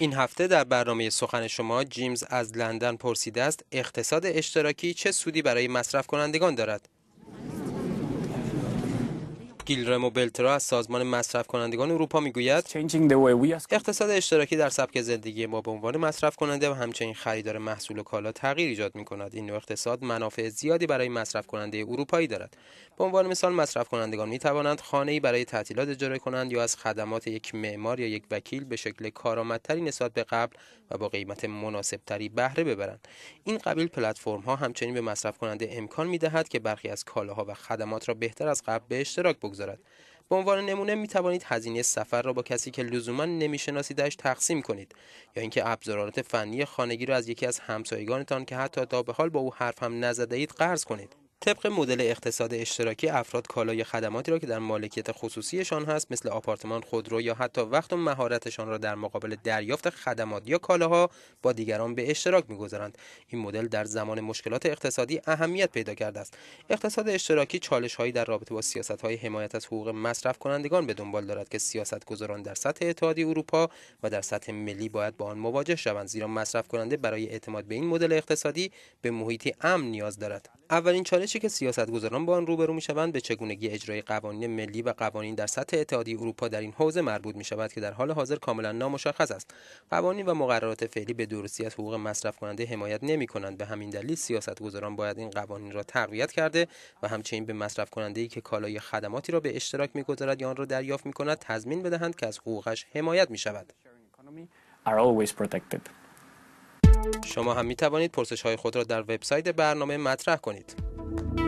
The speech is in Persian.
این هفته در برنامه سخن شما جیمز از لندن پرسیده است اقتصاد اشتراکی چه سودی برای مصرف کنندگان دارد گیلرمو بلترا از سازمان مصرف کنندگان اروپا میگوید اقتصاد اشتراکی در سبک زندگی ما به عنوان مصرف کننده و همچنین خریدار محصول و کالا تغییر ایجاد می کند این نوع اقتصاد منافع زیادی برای مصرف کننده اروپایی دارد به عنوان مثال مصرف کنندگان می توانند خانه ای برای تعطیلات اجاره کنند یا از خدمات یک معمار یا یک وکیل به شکل کارآمدتری نسبت به قبل و با قیمت مناسبتری بهره ببرند این قبیل پلتفرم ها همچنین به مصرف کننده امکان می دهد که برخی از کالاها و خدمات را بهتر از قبل به اشتراک میگذارد به عنوان نمونه می توانید هزینه سفر را با کسی که لزوما نمیشناسیدش تقسیم کنید یا اینکه ابزارات فنی خانگی را از یکی از همسایگانتان که حتی تا به حال با او حرف هم نزده اید قرض کنید طبق مدل اقتصاد اشتراکی افراد کالای خدماتی را که در مالکیت خصوصیشان هست مثل آپارتمان خودرو یا حتی وقت و مهارتشان را در مقابل دریافت خدمات یا کالاها با دیگران به اشتراک میگذارند این مدل در زمان مشکلات اقتصادی اهمیت پیدا کرده است اقتصاد اشتراکی چالش هایی در رابطه با سیاست های حمایت از حقوق مصرف کنندگان به دنبال دارد که سیاست گذاران در سطح اتحادیه اروپا و در سطح ملی باید با آن مواجه شوند زیرا مصرف کننده برای اعتماد به این مدل اقتصادی به محیطی امن نیاز دارد اولین چالشی که سیاستگذاران با آن روبرو میشوند به چگونگی اجرای قوانین ملی و قوانین در سطح اتحادیه اروپا در این حوزه مربوط می شود که در حال حاضر کاملا نامشخص است قوانین و مقررات فعلی به درستی از حقوق مصرف کننده حمایت نمی کنند به همین دلیل سیاستگذاران باید این قوانین را تقویت کرده و همچنین به مصرف کننده ای که کالای خدماتی را به اشتراک میگذارد یا آن را دریافت می کند تضمین بدهند که از حقوقش حمایت می شود. شما هم می توانید پرسش های خود را در وبسایت برنامه مطرح کنید.